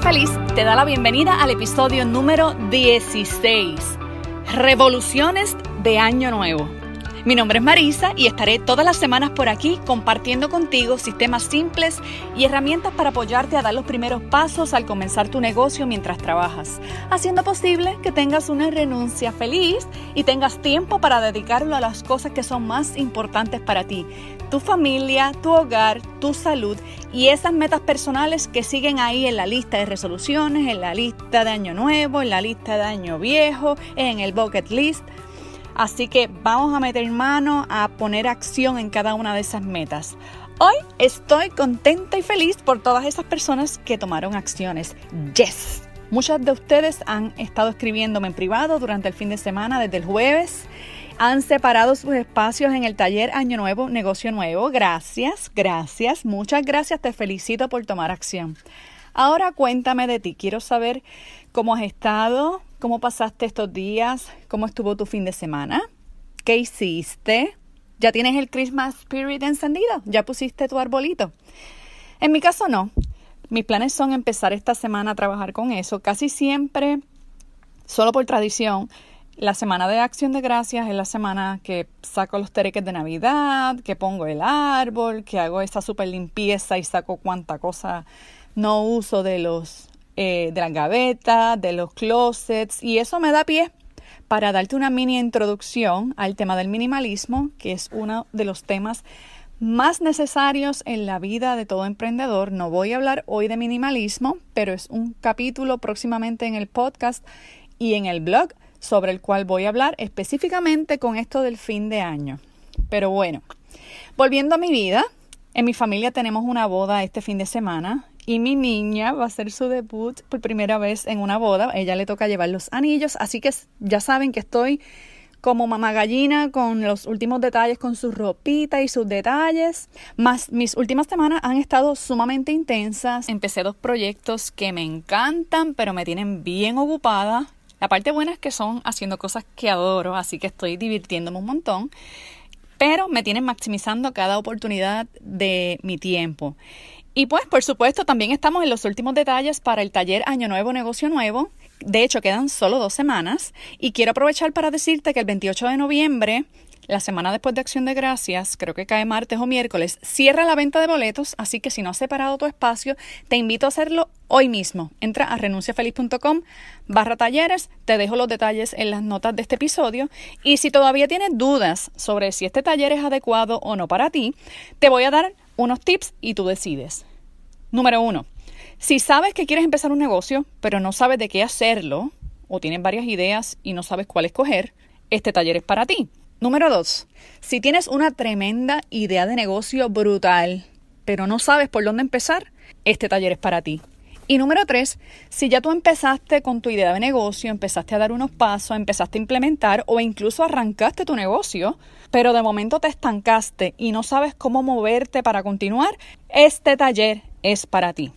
Feliz te da la bienvenida al episodio número 16, Revoluciones de Año Nuevo. Mi nombre es Marisa y estaré todas las semanas por aquí compartiendo contigo sistemas simples y herramientas para apoyarte a dar los primeros pasos al comenzar tu negocio mientras trabajas, haciendo posible que tengas una renuncia feliz y tengas tiempo para dedicarlo a las cosas que son más importantes para ti, tu familia, tu hogar, tu salud y esas metas personales que siguen ahí en la lista de resoluciones, en la lista de año nuevo, en la lista de año viejo, en el bucket list. Así que vamos a meter mano, a poner acción en cada una de esas metas. Hoy estoy contenta y feliz por todas esas personas que tomaron acciones. Yes. Muchas de ustedes han estado escribiéndome en privado durante el fin de semana, desde el jueves. Han separado sus espacios en el taller Año Nuevo, Negocio Nuevo. Gracias, gracias, muchas gracias. Te felicito por tomar acción. Ahora cuéntame de ti. Quiero saber cómo has estado, ¿Cómo pasaste estos días? ¿Cómo estuvo tu fin de semana? ¿Qué hiciste? ¿Ya tienes el Christmas Spirit encendido? ¿Ya pusiste tu arbolito? En mi caso no. Mis planes son empezar esta semana a trabajar con eso. Casi siempre, solo por tradición, la semana de acción de gracias es la semana que saco los tereques de Navidad, que pongo el árbol, que hago esa super limpieza y saco cuánta cosa no uso de los eh, de las gavetas, de los closets, y eso me da pie para darte una mini introducción al tema del minimalismo, que es uno de los temas más necesarios en la vida de todo emprendedor. No voy a hablar hoy de minimalismo, pero es un capítulo próximamente en el podcast y en el blog sobre el cual voy a hablar específicamente con esto del fin de año. Pero bueno, volviendo a mi vida, en mi familia tenemos una boda este fin de semana y mi niña va a hacer su debut por primera vez en una boda. ella le toca llevar los anillos, así que ya saben que estoy como mamá gallina con los últimos detalles, con su ropita y sus detalles. Más mis últimas semanas han estado sumamente intensas. Empecé dos proyectos que me encantan, pero me tienen bien ocupada. La parte buena es que son haciendo cosas que adoro, así que estoy divirtiéndome un montón. Pero me tienen maximizando cada oportunidad de mi tiempo. Y pues, por supuesto, también estamos en los últimos detalles para el taller Año Nuevo, Negocio Nuevo. De hecho, quedan solo dos semanas. Y quiero aprovechar para decirte que el 28 de noviembre, la semana después de Acción de Gracias, creo que cae martes o miércoles, cierra la venta de boletos. Así que si no has separado tu espacio, te invito a hacerlo hoy mismo. Entra a renunciafeliz.com barra talleres. Te dejo los detalles en las notas de este episodio. Y si todavía tienes dudas sobre si este taller es adecuado o no para ti, te voy a dar unos tips y tú decides. Número uno, si sabes que quieres empezar un negocio, pero no sabes de qué hacerlo, o tienes varias ideas y no sabes cuál escoger, este taller es para ti. Número dos, si tienes una tremenda idea de negocio brutal, pero no sabes por dónde empezar, este taller es para ti. Y número tres, si ya tú empezaste con tu idea de negocio, empezaste a dar unos pasos, empezaste a implementar o incluso arrancaste tu negocio, pero de momento te estancaste y no sabes cómo moverte para continuar, este taller es para ti.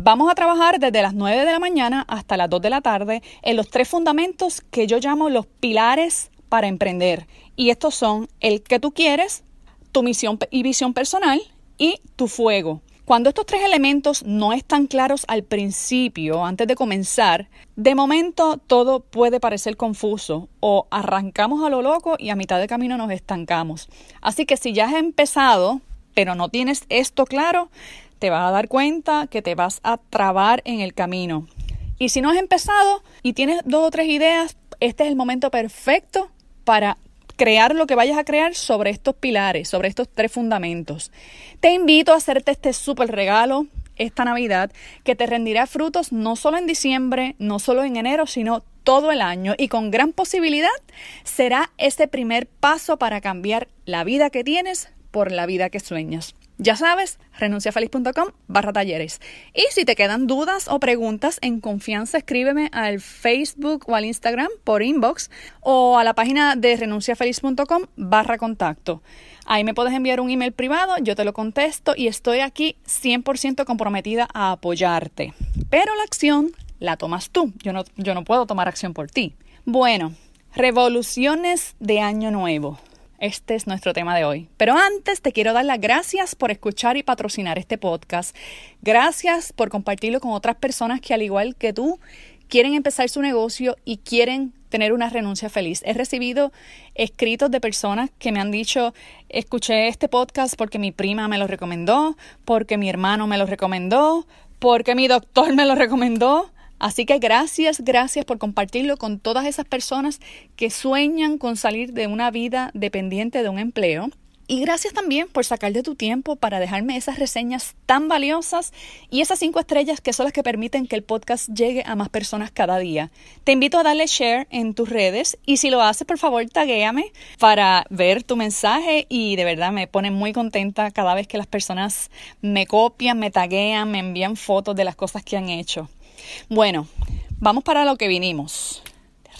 Vamos a trabajar desde las 9 de la mañana hasta las 2 de la tarde en los tres fundamentos que yo llamo los pilares para emprender. Y estos son el que tú quieres, tu misión y visión personal y tu fuego. Cuando estos tres elementos no están claros al principio, antes de comenzar, de momento todo puede parecer confuso o arrancamos a lo loco y a mitad de camino nos estancamos. Así que si ya has empezado, pero no tienes esto claro, te vas a dar cuenta que te vas a trabar en el camino. Y si no has empezado y tienes dos o tres ideas, este es el momento perfecto para crear lo que vayas a crear sobre estos pilares, sobre estos tres fundamentos. Te invito a hacerte este súper regalo esta Navidad que te rendirá frutos no solo en diciembre, no solo en enero, sino todo el año y con gran posibilidad será ese primer paso para cambiar la vida que tienes por la vida que sueñas. Ya sabes, renunciafeliz.com barra talleres. Y si te quedan dudas o preguntas, en confianza escríbeme al Facebook o al Instagram por inbox o a la página de renunciafeliz.com barra contacto. Ahí me puedes enviar un email privado, yo te lo contesto y estoy aquí 100% comprometida a apoyarte. Pero la acción la tomas tú, yo no, yo no puedo tomar acción por ti. Bueno, revoluciones de año nuevo. Este es nuestro tema de hoy. Pero antes te quiero dar las gracias por escuchar y patrocinar este podcast. Gracias por compartirlo con otras personas que al igual que tú quieren empezar su negocio y quieren tener una renuncia feliz. He recibido escritos de personas que me han dicho, escuché este podcast porque mi prima me lo recomendó, porque mi hermano me lo recomendó, porque mi doctor me lo recomendó Así que gracias, gracias por compartirlo con todas esas personas que sueñan con salir de una vida dependiente de un empleo. Y gracias también por sacar de tu tiempo para dejarme esas reseñas tan valiosas y esas cinco estrellas que son las que permiten que el podcast llegue a más personas cada día. Te invito a darle share en tus redes y si lo haces, por favor, taguéame para ver tu mensaje y de verdad me pone muy contenta cada vez que las personas me copian, me taguean, me envían fotos de las cosas que han hecho. Bueno, vamos para lo que vinimos.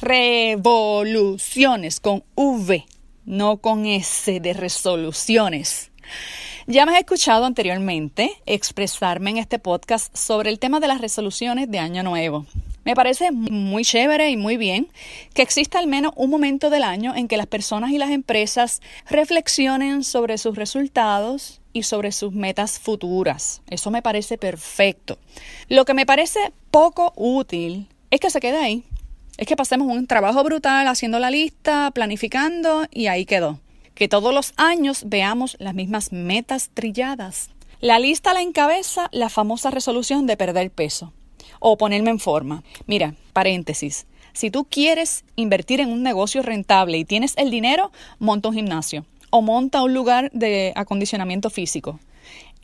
Revoluciones con V, no con S de resoluciones. Ya me has escuchado anteriormente expresarme en este podcast sobre el tema de las resoluciones de Año Nuevo. Me parece muy chévere y muy bien que exista al menos un momento del año en que las personas y las empresas reflexionen sobre sus resultados, y sobre sus metas futuras. Eso me parece perfecto. Lo que me parece poco útil es que se quede ahí. Es que pasemos un trabajo brutal haciendo la lista, planificando y ahí quedó. Que todos los años veamos las mismas metas trilladas. La lista la encabeza la famosa resolución de perder peso o ponerme en forma. Mira, paréntesis. Si tú quieres invertir en un negocio rentable y tienes el dinero, monta un gimnasio o monta un lugar de acondicionamiento físico.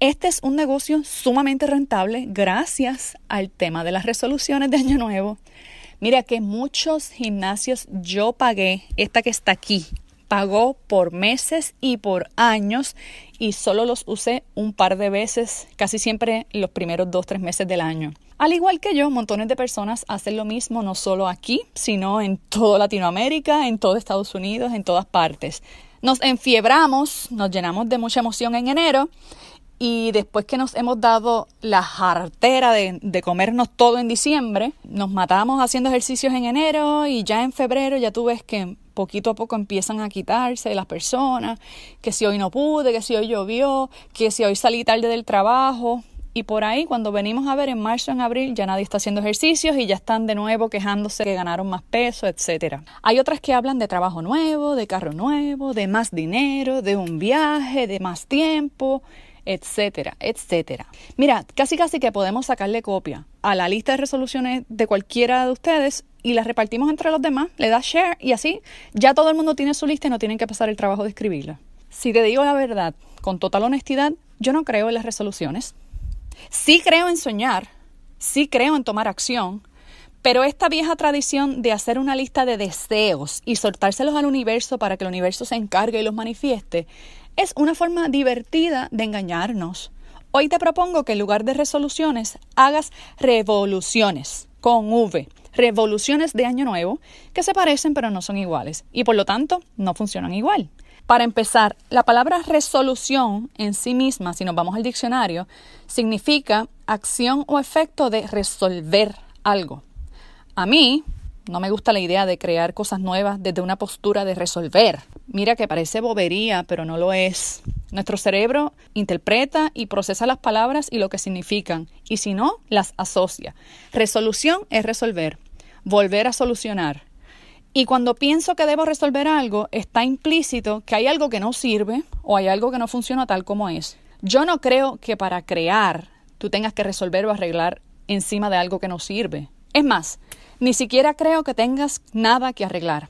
Este es un negocio sumamente rentable gracias al tema de las resoluciones de Año Nuevo. Mira que muchos gimnasios yo pagué, esta que está aquí, pagó por meses y por años y solo los usé un par de veces, casi siempre los primeros dos, tres meses del año. Al igual que yo, montones de personas hacen lo mismo no solo aquí, sino en toda Latinoamérica, en todo Estados Unidos, en todas partes. Nos enfiebramos, nos llenamos de mucha emoción en enero y después que nos hemos dado la jartera de, comernos todo en diciembre, nos matamos haciendo ejercicios en enero y ya en febrero ya tú ves que poquito a poco empiezan a quitarse las personas, que si hoy no pude, que si hoy llovió, que si hoy salí tarde del trabajo, y por ahí, cuando venimos a ver en marzo, en abril, ya nadie está haciendo ejercicios y ya están de nuevo quejándose que ganaron más peso, etc. Hay otras que hablan de trabajo nuevo, de carro nuevo, de más dinero, de un viaje, de más tiempo, etcétera, etcétera. Mira, casi casi que podemos sacarle copia a la lista de resoluciones de cualquiera de ustedes y las repartimos entre los demás, le das share y así ya todo el mundo tiene su lista y no tienen que pasar el trabajo de escribirla. Si te digo la verdad, con total honestidad, yo no creo en las resoluciones Sí creo en soñar, sí creo en tomar acción, pero esta vieja tradición de hacer una lista de deseos y soltárselos al universo para que el universo se encargue y los manifieste es una forma divertida de engañarnos. Hoy te propongo que en lugar de resoluciones hagas revoluciones con V, revoluciones de año nuevo que se parecen pero no son iguales y por lo tanto no funcionan igual. Para empezar, la palabra resolución en sí misma, si nos vamos al diccionario, significa acción o efecto de resolver algo. A mí no me gusta la idea de crear cosas nuevas desde una postura de resolver. Mira que parece bobería, pero no lo es. Nuestro cerebro interpreta y procesa las palabras y lo que significan, y si no, las asocia. Resolución es resolver, volver a solucionar, y cuando pienso que debo resolver algo, está implícito que hay algo que no sirve o hay algo que no funciona tal como es. Yo no creo que para crear tú tengas que resolver o arreglar encima de algo que no sirve. Es más, ni siquiera creo que tengas nada que arreglar.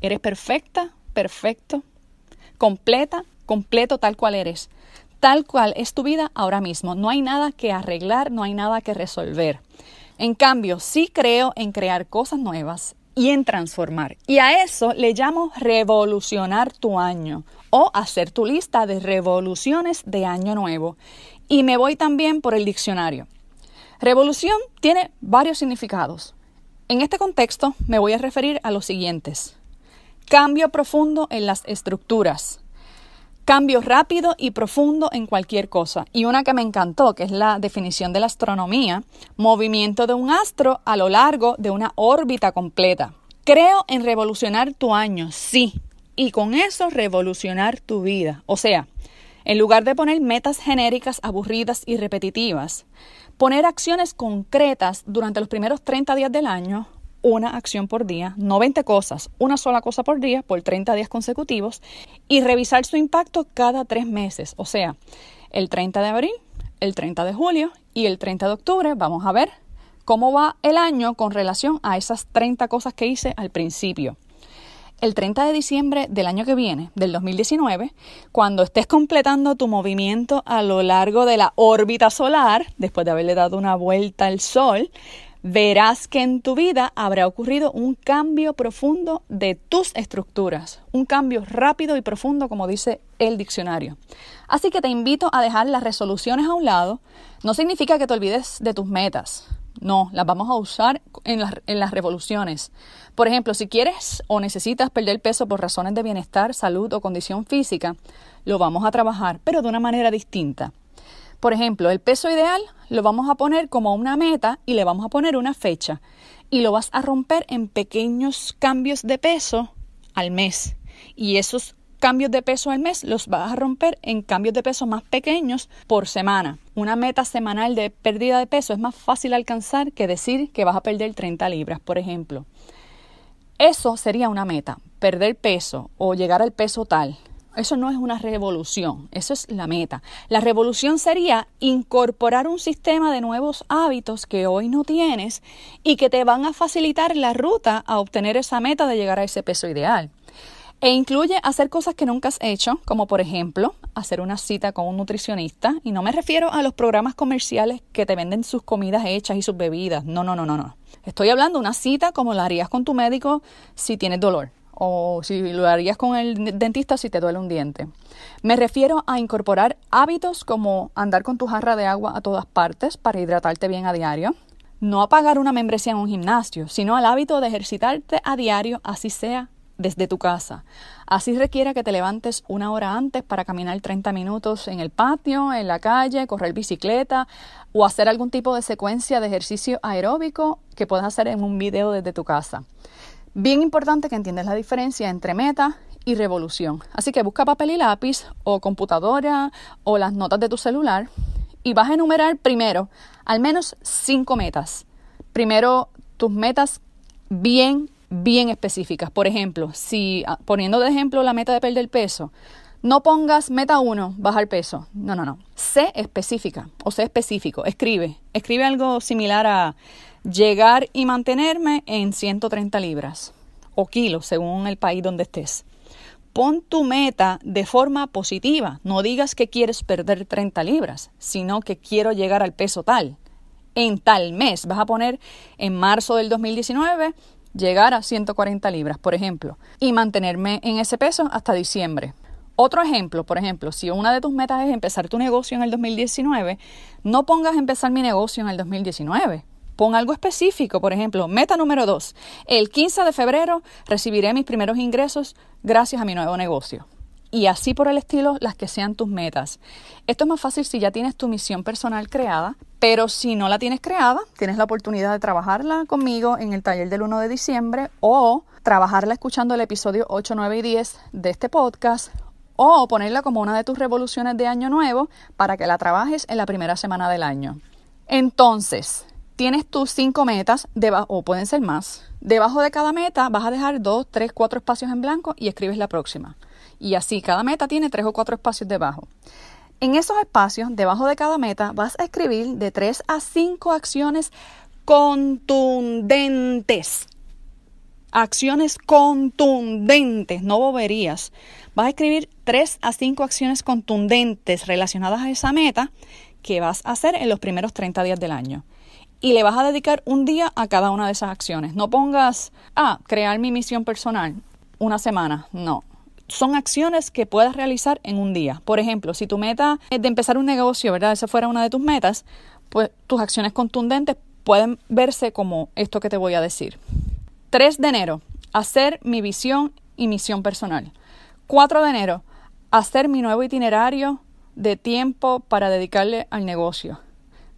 Eres perfecta, perfecto, completa, completo tal cual eres. Tal cual es tu vida ahora mismo. No hay nada que arreglar, no hay nada que resolver. En cambio, sí creo en crear cosas nuevas, y en transformar. Y a eso le llamo revolucionar tu año o hacer tu lista de revoluciones de año nuevo. Y me voy también por el diccionario. Revolución tiene varios significados. En este contexto me voy a referir a los siguientes. Cambio profundo en las estructuras, Cambio rápido y profundo en cualquier cosa. Y una que me encantó, que es la definición de la astronomía, movimiento de un astro a lo largo de una órbita completa. Creo en revolucionar tu año, sí, y con eso revolucionar tu vida. O sea, en lugar de poner metas genéricas, aburridas y repetitivas, poner acciones concretas durante los primeros 30 días del año una acción por día, no cosas, una sola cosa por día por 30 días consecutivos y revisar su impacto cada tres meses, o sea, el 30 de abril, el 30 de julio y el 30 de octubre vamos a ver cómo va el año con relación a esas 30 cosas que hice al principio. El 30 de diciembre del año que viene, del 2019, cuando estés completando tu movimiento a lo largo de la órbita solar, después de haberle dado una vuelta al Sol, verás que en tu vida habrá ocurrido un cambio profundo de tus estructuras, un cambio rápido y profundo como dice el diccionario. Así que te invito a dejar las resoluciones a un lado. No significa que te olvides de tus metas. No, las vamos a usar en las, revoluciones. Por ejemplo, si quieres o necesitas perder peso por razones de bienestar, salud o condición física, lo vamos a trabajar, pero de una manera distinta. Por ejemplo, el peso ideal lo vamos a poner como una meta y le vamos a poner una fecha. Y lo vas a romper en pequeños cambios de peso al mes. Y esos cambios de peso al mes los vas a romper en cambios de peso más pequeños por semana. Una meta semanal de pérdida de peso es más fácil alcanzar que decir que vas a perder 30 libras, por ejemplo. Eso sería una meta, perder peso o llegar al peso tal. Eso no es una revolución, eso es la meta. La revolución sería incorporar un sistema de nuevos hábitos que hoy no tienes y que te van a facilitar la ruta a obtener esa meta de llegar a ese peso ideal. E incluye hacer cosas que nunca has hecho, como por ejemplo hacer una cita con un nutricionista. Y no me refiero a los programas comerciales que te venden sus comidas hechas y sus bebidas. No, no, no, no, no. Estoy hablando de una cita como la harías con tu médico si tienes dolor o si lo harías con el dentista si te duele un diente. Me refiero a incorporar hábitos como andar con tu jarra de agua a todas partes para hidratarte bien a diario. No apagar pagar una membresía en un gimnasio, sino al hábito de ejercitarte a diario, así sea desde tu casa. Así requiera que te levantes una hora antes para caminar 30 minutos en el patio, en la calle, correr bicicleta o hacer algún tipo de secuencia de ejercicio aeróbico que puedas hacer en un video desde tu casa. Bien importante que entiendas la diferencia entre meta y revolución. Así que busca papel y lápiz o computadora o las notas de tu celular y vas a enumerar primero al menos cinco metas. Primero tus metas bien, bien específicas. Por ejemplo, si ah, poniendo de ejemplo la meta de perder peso, no pongas meta 1, bajar peso. No, no, no. Sé específica o sé específico. Escribe. Escribe algo similar a llegar y mantenerme en 130 libras o kilos, según el país donde estés. Pon tu meta de forma positiva. No digas que quieres perder 30 libras, sino que quiero llegar al peso tal. En tal mes vas a poner en marzo del 2019 llegar a 140 libras, por ejemplo, y mantenerme en ese peso hasta diciembre. Otro ejemplo, por ejemplo, si una de tus metas es empezar tu negocio en el 2019, no pongas empezar mi negocio en el 2019 Pon algo específico, por ejemplo, meta número 2. El 15 de febrero recibiré mis primeros ingresos gracias a mi nuevo negocio y así por el estilo las que sean tus metas. Esto es más fácil si ya tienes tu misión personal creada, pero si no la tienes creada, tienes la oportunidad de trabajarla conmigo en el taller del 1 de diciembre o trabajarla escuchando el episodio 8, 9 y 10 de este podcast o ponerla como una de tus revoluciones de año nuevo para que la trabajes en la primera semana del año. Entonces, tienes tus cinco metas, o pueden ser más. Debajo de cada meta vas a dejar dos, tres, cuatro espacios en blanco y escribes la próxima. Y así, cada meta tiene tres o cuatro espacios debajo. En esos espacios, debajo de cada meta, vas a escribir de tres a cinco acciones contundentes. Acciones contundentes, no boberías. Vas a escribir tres a cinco acciones contundentes relacionadas a esa meta que vas a hacer en los primeros 30 días del año y le vas a dedicar un día a cada una de esas acciones. No pongas, ah, crear mi misión personal una semana. No. Son acciones que puedas realizar en un día. Por ejemplo, si tu meta es de empezar un negocio, ¿verdad? Esa fuera una de tus metas, pues tus acciones contundentes pueden verse como esto que te voy a decir. 3 de enero, hacer mi visión y misión personal. 4 de enero, hacer mi nuevo itinerario de tiempo para dedicarle al negocio.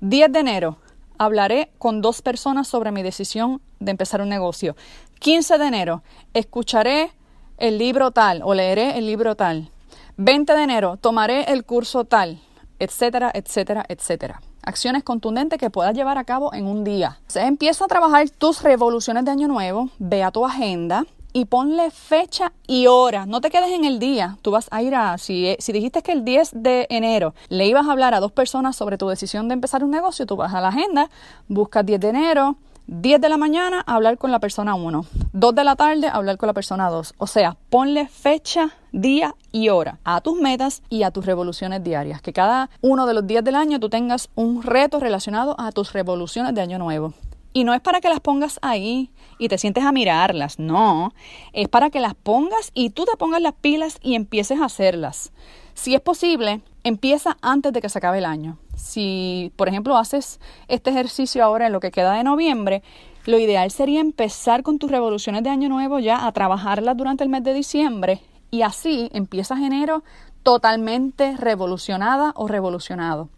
10 de enero, hablaré con dos personas sobre mi decisión de empezar un negocio. 15 de enero, escucharé el libro tal o leeré el libro tal. 20 de enero, tomaré el curso tal, etcétera, etcétera, etcétera. Acciones contundentes que puedas llevar a cabo en un día. Empieza a trabajar tus revoluciones de año nuevo, ve a tu agenda, y ponle fecha y hora. No te quedes en el día. Tú vas a ir a, si, eh, si dijiste que el 10 de enero le ibas a hablar a dos personas sobre tu decisión de empezar un negocio, tú vas a la agenda, buscas 10 de enero, 10 de la mañana, hablar con la persona 1, 2 de la tarde, hablar con la persona 2. O sea, ponle fecha, día y hora a tus metas y a tus revoluciones diarias. Que cada uno de los días del año tú tengas un reto relacionado a tus revoluciones de año nuevo. Y no es para que las pongas ahí y te sientes a mirarlas, no. Es para que las pongas y tú te pongas las pilas y empieces a hacerlas. Si es posible, empieza antes de que se acabe el año. Si, por ejemplo, haces este ejercicio ahora en lo que queda de noviembre, lo ideal sería empezar con tus revoluciones de año nuevo ya a trabajarlas durante el mes de diciembre y así empiezas enero totalmente revolucionada o revolucionado.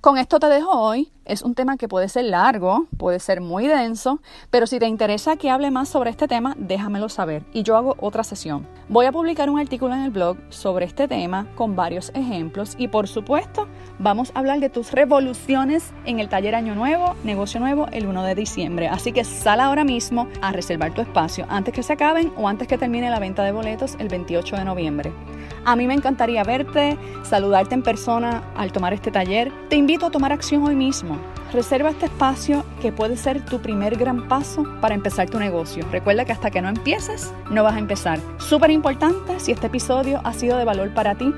Con esto te dejo hoy. Es un tema que puede ser largo, puede ser muy denso, pero si te interesa que hable más sobre este tema, déjamelo saber y yo hago otra sesión. Voy a publicar un artículo en el blog sobre este tema con varios ejemplos y por supuesto vamos a hablar de tus revoluciones en el taller Año Nuevo, Negocio Nuevo el 1 de diciembre. Así que sal ahora mismo a reservar tu espacio antes que se acaben o antes que termine la venta de boletos el 28 de noviembre. A mí me encantaría verte, saludarte en persona al tomar este taller. Te invito a tomar acción hoy mismo. Reserva este espacio que puede ser tu primer gran paso para empezar tu negocio. Recuerda que hasta que no empieces, no vas a empezar. Súper importante, si este episodio ha sido de valor para ti,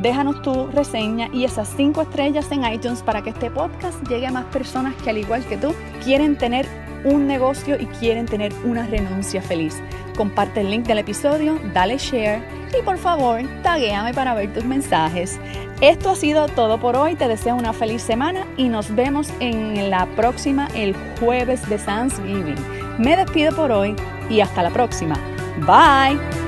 déjanos tu reseña y esas cinco estrellas en iTunes para que este podcast llegue a más personas que al igual que tú quieren tener un negocio y quieren tener una renuncia feliz. Comparte el link del episodio, dale share y por favor taguéame para ver tus mensajes. Esto ha sido todo por hoy, te deseo una feliz semana y nos vemos en la próxima el jueves de Thanksgiving. Me despido por hoy y hasta la próxima. Bye.